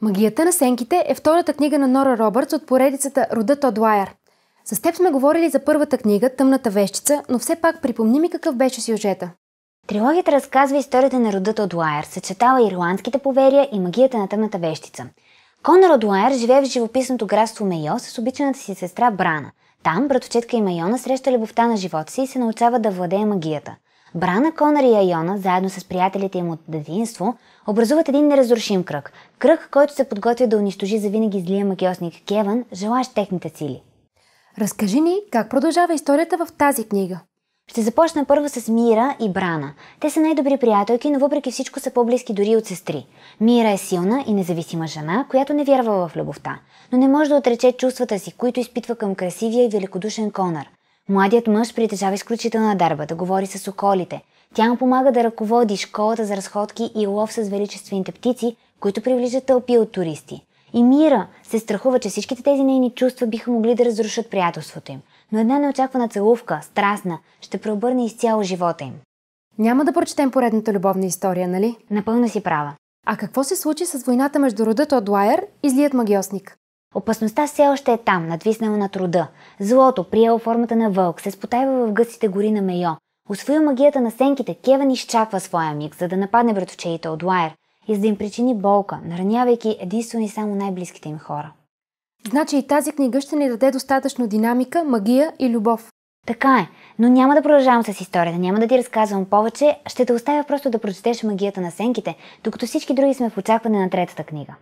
Магията на сенките е втората книга на Нора Робъртс от поредицата Рода Тод Лайер. С теб сме говорили за първата книга Тъмната вещица, но все пак припомни ми какъв беше сюжета. Трилогията разказва историята на рода Тод Лайер, съчетава ирландските поверия и магията на тъмната вещица. Конор Одуайер живее в живописното градство Мейо с обичаната си сестра Брана. Там братовчетка и Майона среща любовта на живота си и се научава да владее магията. Брана, Конър и Айона, заедно с приятелите им от детинство, образуват един неразрушим кръг. Кръг, който се подготвя да унищожи завинаги злия магиосник Кеван, желаещ техните сили. Разкажи ни как продължава историята в тази книга. Ще започна първо с Мира и Брана. Те са най-добри приятелки, но въпреки всичко са по-близки дори от сестри. Мира е силна и независима жена, която не вярва в любовта, но не може да отрече чувствата си, които изпитва към красивия и великодушен Конър. Младият мъж притежава изключителна дарба да говори с околите. Тя му помага да ръководи школата за разходки и лов с величествените птици, които привличат тълпи от туристи. И Мира се страхува, че всичките тези нейни чувства биха могли да разрушат приятелството им. Но една неочаквана целувка, страстна, ще преобърне изцяло живота им. Няма да прочетем поредната любовна история, нали? Напълно си права. А какво се случи с войната между рода Тодуайер и злият магиосник? Опасността все още е там, надвиснала на труда. Злото, приело формата на вълк, се спотайва в гъстите гори на Мейо. Освоил магията на сенките, Кеван изчаква своя миг, за да нападне братовчеите от Лайер и за да им причини болка, наранявайки единствено и само най-близките им хора. Значи и тази книга ще ни даде достатъчно динамика, магия и любов. Така е, но няма да продължавам с историята, няма да ти разказвам повече, ще те оставя просто да прочетеш магията на сенките, докато всички други сме в очакване на третата книга.